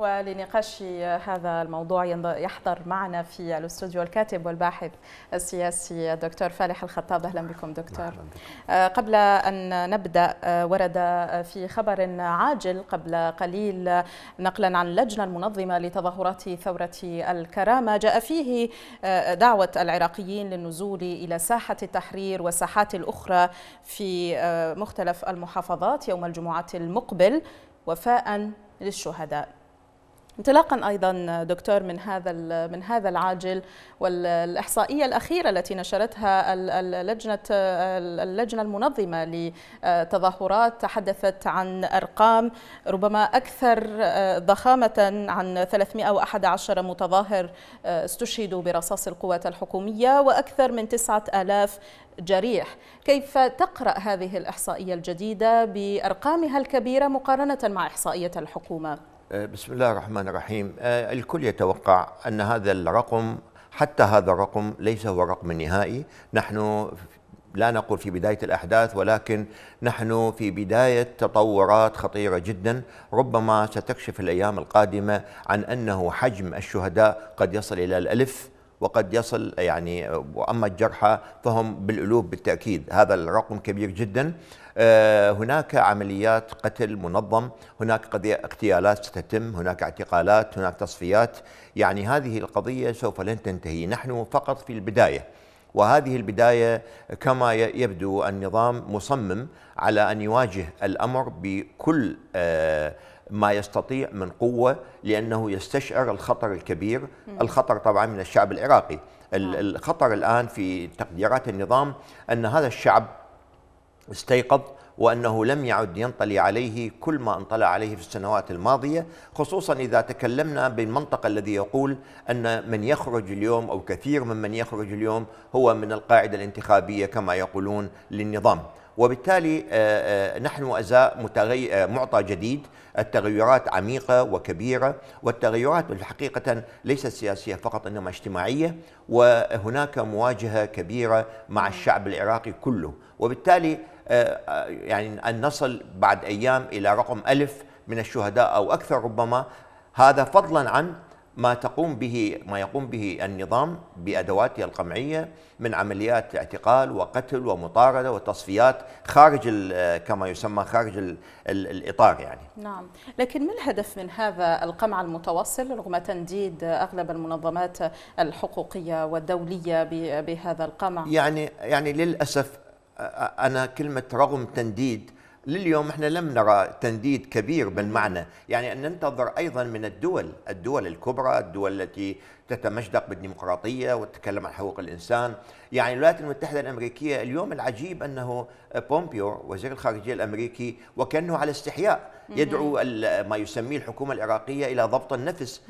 ولنقاش هذا الموضوع يحضر معنا في الاستوديو الكاتب والباحث السياسي الدكتور فالح الخطاب اهلا بكم دكتور أهلاً آه، قبل ان نبدا آه، ورد في خبر عاجل قبل قليل نقلا عن اللجنه المنظمه لتظاهرات ثوره الكرامه جاء فيه آه، دعوه العراقيين للنزول الى ساحه التحرير والساحات الاخرى في مختلف المحافظات يوم الجمعه المقبل وفاء للشهداء انطلاقا ايضا دكتور من هذا من هذا العاجل والاحصائيه الاخيره التي نشرتها اللجنه اللجنه المنظمه لتظاهرات تحدثت عن ارقام ربما اكثر ضخامه عن 311 متظاهر استشهدوا برصاص القوات الحكوميه واكثر من 9000 جريح كيف تقرأ هذه الإحصائية الجديدة بأرقامها الكبيرة مقارنة مع إحصائية الحكومة؟ آه، بسم الله الرحمن الرحيم آه، الكل يتوقع أن هذا الرقم حتى هذا الرقم ليس هو رقم نهائي نحن لا نقول في بداية الأحداث ولكن نحن في بداية تطورات خطيرة جدا ربما ستكشف الأيام القادمة عن أنه حجم الشهداء قد يصل إلى الألف وقد يصل يعني وأما الجرحى فهم بالألوف بالتأكيد هذا الرقم كبير جدا آه، هناك عمليات قتل منظم هناك قضية اغتيالات ستتم هناك اعتقالات هناك تصفيات يعني هذه القضية سوف لن تنتهي نحن فقط في البداية وهذه البدايه كما يبدو النظام مصمم على ان يواجه الامر بكل آه، ما يستطيع من قوة لأنه يستشعر الخطر الكبير الخطر طبعا من الشعب العراقي نعم. الخطر الآن في تقديرات النظام أن هذا الشعب استيقظ وأنه لم يعد ينطلي عليه كل ما انطلى عليه في السنوات الماضية خصوصا إذا تكلمنا بالمنطقة الذي يقول أن من يخرج اليوم أو كثير من من يخرج اليوم هو من القاعدة الانتخابية كما يقولون للنظام وبالتالي آه، آه، نحن أزاء آه، معطى جديد التغيرات عميقة وكبيرة والتغيرات حقيقة ليست سياسية فقط إنما اجتماعية وهناك مواجهة كبيرة مع الشعب العراقي كله وبالتالي يعني أن نصل بعد أيام إلى رقم ألف من الشهداء أو أكثر ربما هذا فضلا عن ما تقوم به ما يقوم به النظام بادواته القمعيه من عمليات اعتقال وقتل ومطارده وتصفيات خارج كما يسمى خارج ال الـ الاطار يعني. نعم، لكن ما الهدف من هذا القمع المتواصل رغم تنديد اغلب المنظمات الحقوقيه والدوليه بهذا القمع؟ يعني يعني للاسف انا كلمه رغم تنديد لليوم احنا لم نرى تنديد كبير بالمعنى يعني أن ننتظر أيضا من الدول الدول الكبرى الدول التي تتمشدق بالديمقراطية وتتكلم عن حقوق الإنسان يعني الولايات المتحدة الأمريكية اليوم العجيب أنه بومبيو وزير الخارجية الأمريكي وكأنه على استحياء يدعو ما يسميه الحكومة العراقية إلى ضبط النفس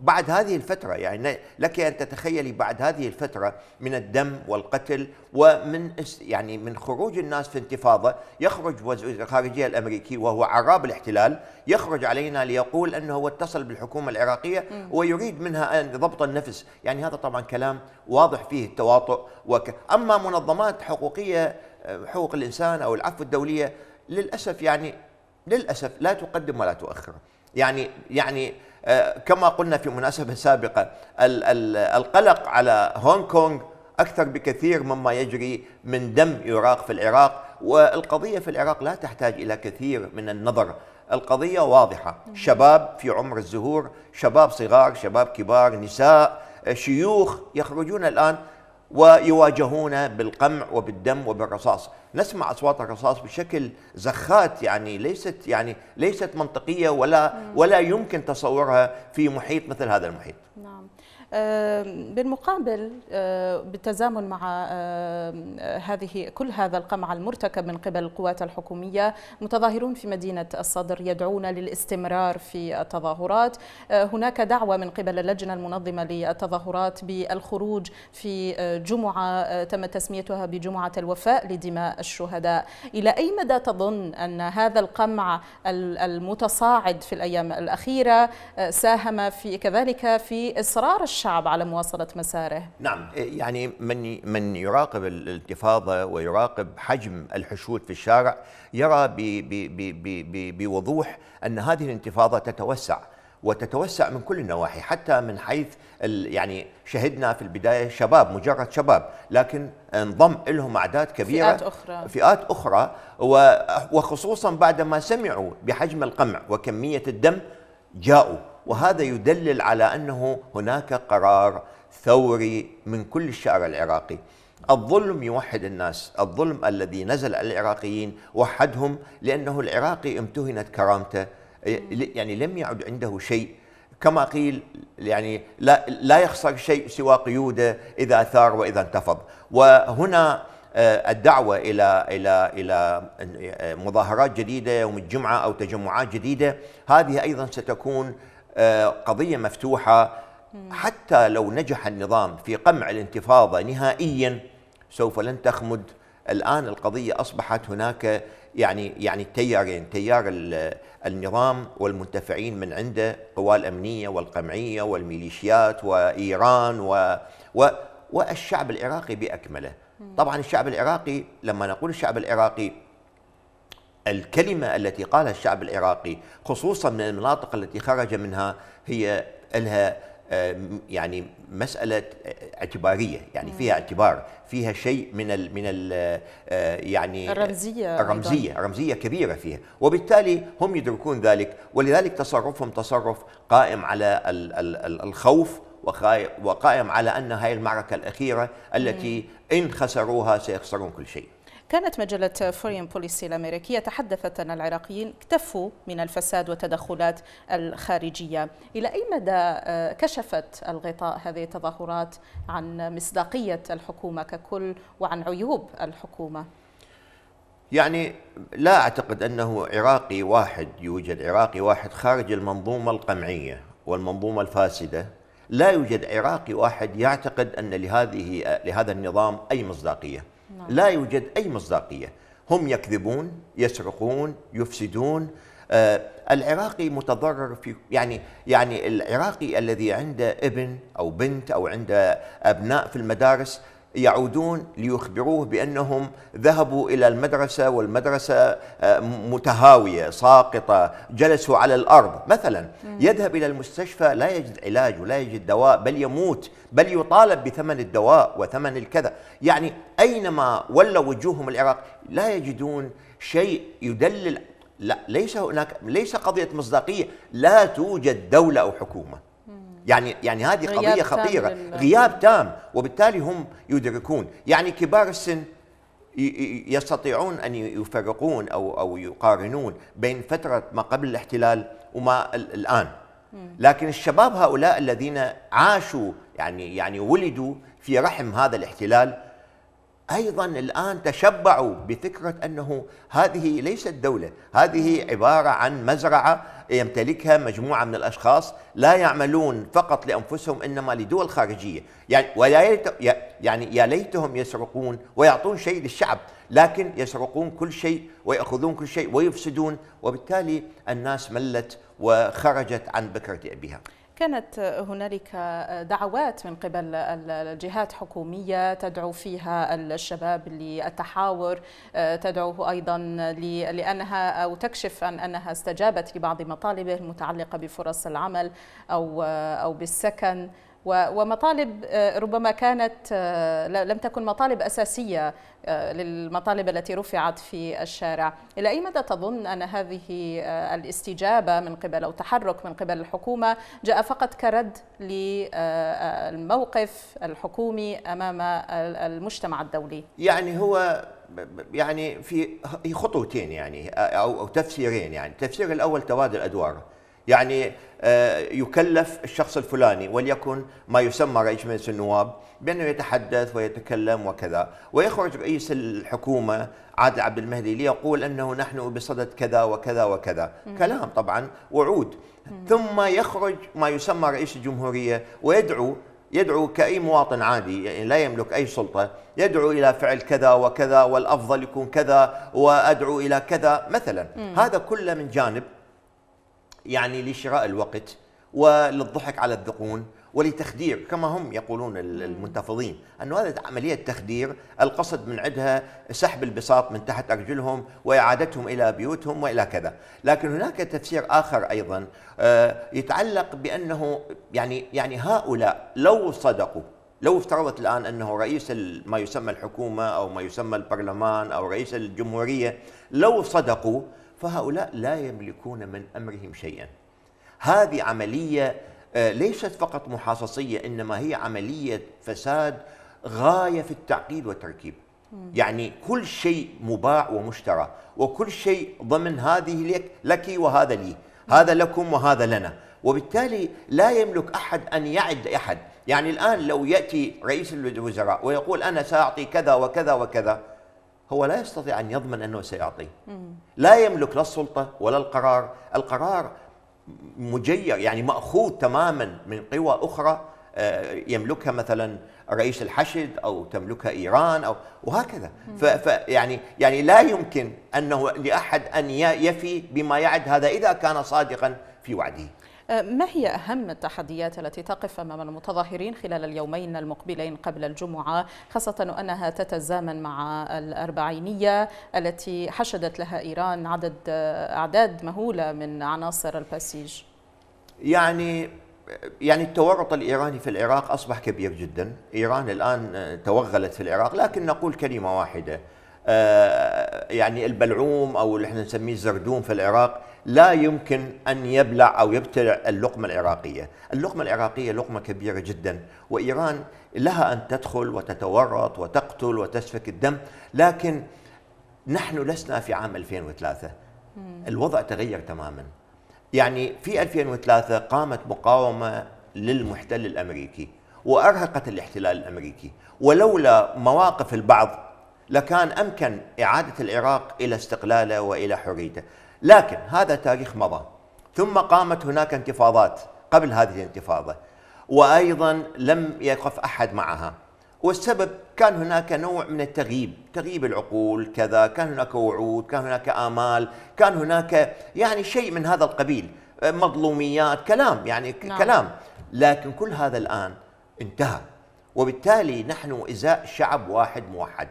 بعد هذه الفترة يعني لك أن تتخيلي بعد هذه الفترة من الدم والقتل ومن يعني من خروج الناس في انتفاضة يخرج وزير الخارجية الأمريكي وهو عراب الاحتلال يخرج علينا ليقول أنه هو اتصل بالحكومة العراقية ويريد منها أن ضبط النفس يعني هذا طبعا كلام واضح فيه التواطؤ وك... أما منظمات حقوقية آه، حقوق الإنسان أو العفو الدولية للأسف يعني للاسف لا تقدم ولا تؤخر يعني يعني آه، كما قلنا في مناسبه سابقه القلق على هونغ كونغ اكثر بكثير مما يجري من دم يراق في العراق والقضيه في العراق لا تحتاج الى كثير من النظر القضيه واضحه شباب في عمر الزهور شباب صغار شباب كبار نساء آه، شيوخ يخرجون الان ويواجهون بالقمع وبالدم وبالرصاص نسمع اصوات الرصاص بشكل زخات يعني ليست يعني ليست منطقيه ولا ولا يمكن تصورها في محيط مثل هذا المحيط نعم بالمقابل بالتزامن مع هذه كل هذا القمع المرتكب من قبل القوات الحكومية متظاهرون في مدينة الصدر يدعون للاستمرار في التظاهرات هناك دعوة من قبل اللجنة المنظمة للتظاهرات بالخروج في جمعة تم تسميتها بجمعة الوفاء لدماء الشهداء إلى أي مدى تظن أن هذا القمع المتصاعد في الأيام الأخيرة ساهم في كذلك في إصرار الشعب الشعب على مواصلة مساره نعم إيه، يعني من, من يراقب الانتفاضة ويراقب حجم الحشود في الشارع يرى بوضوح أن هذه الانتفاضة تتوسع وتتوسع من كل النواحي حتى من حيث يعني شهدنا في البدايه شباب مجرد شباب لكن انضم لهم اعداد كبيره فئات اخرى فئات اخرى وخصوصا بعد ما سمعوا بحجم القمع وكميه الدم جاءوا وهذا يدلل على أنه هناك قرار ثوري من كل الشارع العراقي الظلم يوحد الناس الظلم الذي نزل على العراقيين وحدهم لأنه العراقي امتهنت كرامته إيه، يعني لم يعد عنده شيء كما قيل يعني لا, لا يخسر شيء سوى قيوده إذا ثار وإذا انتفض وهنا آه، الدعوة إلى إلى إلى آه، مظاهرات جديدة يوم الجمعة أو تجمعات جديدة هذه أيضا ستكون آه، قضية مفتوحة حتى لو نجح النظام في قمع الانتفاضة نهائيا سوف لن تخمد الآن القضية أصبحت هناك يعني يعني تيارين تيار النظام والمنتفعين من عنده قوى الأمنية والقمعية والميليشيات وإيران و, و والشعب العراقي بأكمله طبعا الشعب العراقي لما نقول الشعب العراقي الكلمة التي قالها الشعب العراقي خصوصا من المناطق التي خرج منها هي لها يعني مسألة اعتبارية يعني فيها اعتبار فيها شيء من الـ من الـ آه، يعني الرمزية الرمزية أيضاً. رمزية كبيرة فيها وبالتالي هم يدركون ذلك ولذلك تصرفهم تصرف قائم على الخوف وقائم على أن هذه المعركة الأخيرة التي إن خسروها سيخسرون كل شيء كانت مجلة فورين بوليسي الأمريكية تحدثت أن العراقيين اكتفوا من الفساد والتدخلات الخارجية إلى أي مدى آه، كشفت الغطاء هذه التظاهرات عن مصداقية الحكومة ككل وعن عيوب الحكومة؟ يعني لا أعتقد أنه عراقي واحد يوجد عراقي واحد خارج المنظومة القمعية والمنظومة الفاسدة لا يوجد عراقي واحد يعتقد أن لهذه لهذا النظام أي مصداقية نعم. لا يوجد أي مصداقية هم يكذبون يسرقون يفسدون آه العراقي متضرر في يعني يعني العراقي الذي عنده ابن او بنت او عنده ابناء في المدارس يعودون ليخبروه بأنهم ذهبوا إلى المدرسة والمدرسة آه، متهاوية ساقطة جلسوا على الأرض مثلا يذهب إلى المستشفى لا يجد علاج ولا يجد دواء بل يموت بل يطالب بثمن الدواء وثمن الكذا يعني أينما ولوا وجوههم العراق لا يجدون شيء يدلل لا ليس هناك ليس قضية مصداقية لا توجد دولة أو حكومة يعني يعني هذه قضيه خطيره غياب تام وبالتالي هم يدركون يعني كبار السن يستطيعون ان يفرقون او او يقارنون بين فتره ما قبل الاحتلال وما الان لكن الشباب هؤلاء الذين عاشوا يعني يعني ولدوا في رحم هذا الاحتلال ايضا الان تشبعوا بفكره انه هذه ليست دوله، هذه عباره عن مزرعه يمتلكها مجموعه من الاشخاص لا يعملون فقط لانفسهم انما لدول خارجيه، يعني ويا يعني يا ليتهم يسرقون ويعطون شيء للشعب، لكن يسرقون كل شيء وياخذون كل شيء ويفسدون وبالتالي الناس ملت وخرجت عن بكره ابيها. كانت هنالك دعوات من قبل الجهات حكومية تدعو فيها الشباب للتحاور تدعوه أيضا لأنها أو تكشف عن أنها استجابت لبعض مطالبه المتعلقة بفرص العمل أو أو بالسكن ومطالب آه، ربما كانت آه، لم تكن مطالب أساسية آه، للمطالب التي رفعت في الشارع إلى أي مدى تظن أن هذه الاستجابة من قبل أو تحرك من قبل الحكومة جاء فقط كرد للموقف الحكومي أمام المجتمع الدولي يعني هو يعني في خطوتين يعني أو تفسيرين يعني التفسير الأول توازي الأدوار يعني آه، يكلف الشخص الفلاني وليكن ما يسمى رئيس مجلس النواب بأنه يتحدث ويتكلم وكذا ويخرج رئيس الحكومة عادل عبد المهدي ليقول أنه نحن بصدد كذا وكذا وكذا مم. كلام طبعا وعود مم. ثم يخرج ما يسمى رئيس الجمهورية ويدعو يدعو كأي مواطن عادي يعني لا يملك أي سلطة يدعو إلى فعل كذا وكذا والأفضل يكون كذا وأدعو إلى كذا مثلا مم. هذا كله من جانب يعني لشراء الوقت وللضحك على الذقون ولتخدير كما هم يقولون المنتفضين انه هذه عمليه تخدير القصد من عندها سحب البساط من تحت ارجلهم واعادتهم الى بيوتهم والى كذا، لكن هناك تفسير اخر ايضا آه، يتعلق بانه يعني يعني هؤلاء لو صدقوا لو افترضت الان انه رئيس ما يسمى الحكومه او ما يسمى البرلمان او رئيس الجمهوريه لو صدقوا فهؤلاء لا يملكون من امرهم شيئا. هذه عمليه آه، ليست فقط محاصصيه انما هي عمليه فساد غايه في التعقيد والتركيب. يعني كل شيء مباع ومشترى وكل شيء ضمن هذه لك, لك وهذا لي هذا لكم وهذا لنا وبالتالي لا يملك أحد أن يعد أحد يعني الآن لو يأتي رئيس الوزراء ويقول أنا سأعطي كذا وكذا وكذا هو لا يستطيع أن يضمن أنه سيعطيه لا يملك لا السلطة ولا القرار القرار مجير يعني مأخوذ تماما من قوى أخرى آه، يملكها مثلا رئيس الحشد او تملكها ايران او وهكذا فيعني يعني لا يمكن انه لاحد ان يفي بما يعد هذا اذا كان صادقا في وعده ما هي أهم التحديات التي تقف أمام المتظاهرين خلال اليومين المقبلين قبل الجمعة خاصة أنها تتزامن مع الأربعينية التي حشدت لها إيران عدد أعداد مهولة من عناصر البسيج يعني يعني التورط الإيراني في العراق أصبح كبير جدا إيران الآن توغلت في العراق لكن نقول كلمة واحدة آه، يعني البلعوم أو اللي احنا نسميه الزردوم في العراق لا يمكن أن يبلع أو يبتلع اللقمة العراقية اللقمة العراقية لقمة كبيرة جدا وإيران لها أن تدخل وتتورط وتقتل وتسفك الدم لكن نحن لسنا في عام 2003 الوضع تغير تماما يعني في 2003 قامت مقاومة للمحتل الأمريكي وأرهقت الاحتلال الأمريكي ولولا مواقف البعض لكان أمكن إعادة العراق إلى استقلاله وإلى حريته لكن هذا تاريخ مضى ثم قامت هناك انتفاضات قبل هذه الانتفاضة وأيضا لم يقف أحد معها والسبب كان هناك نوع من التغييب تغييب العقول كذا كان هناك وعود كان هناك آمال كان هناك يعني شيء من هذا القبيل مظلوميات كلام يعني نعم. كلام لكن كل هذا الآن انتهى وبالتالي نحن إزاء شعب واحد موحد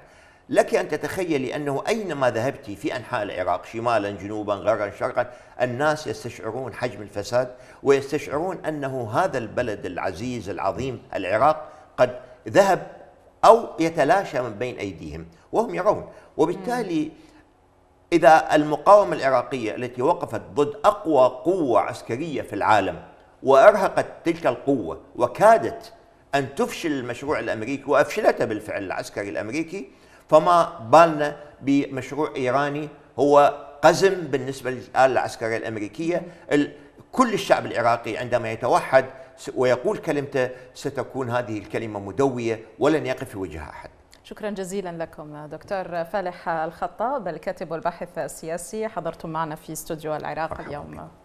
لك أن تتخيلي أنه أينما ذهبت في أنحاء العراق شمالا جنوبا غرا شرقا الناس يستشعرون حجم الفساد ويستشعرون أنه هذا البلد العزيز العظيم العراق قد ذهب أو يتلاشى من بين أيديهم وهم يرون وبالتالي إذا المقاومة العراقية التي وقفت ضد أقوى قوة عسكرية في العالم وأرهقت تلك القوة وكادت أن تفشل المشروع الأمريكي وأفشلته بالفعل العسكري الأمريكي فما بالنا بمشروع إيراني هو قزم بالنسبة للآلة العسكرية الأمريكية كل الشعب العراقي عندما يتوحد ويقول كلمته ستكون هذه الكلمة مدوية ولن يقف في وجهها أحد شكرا جزيلا لكم دكتور فالح الخطاب الكاتب والباحث السياسي حضرتم معنا في استوديو العراق اليوم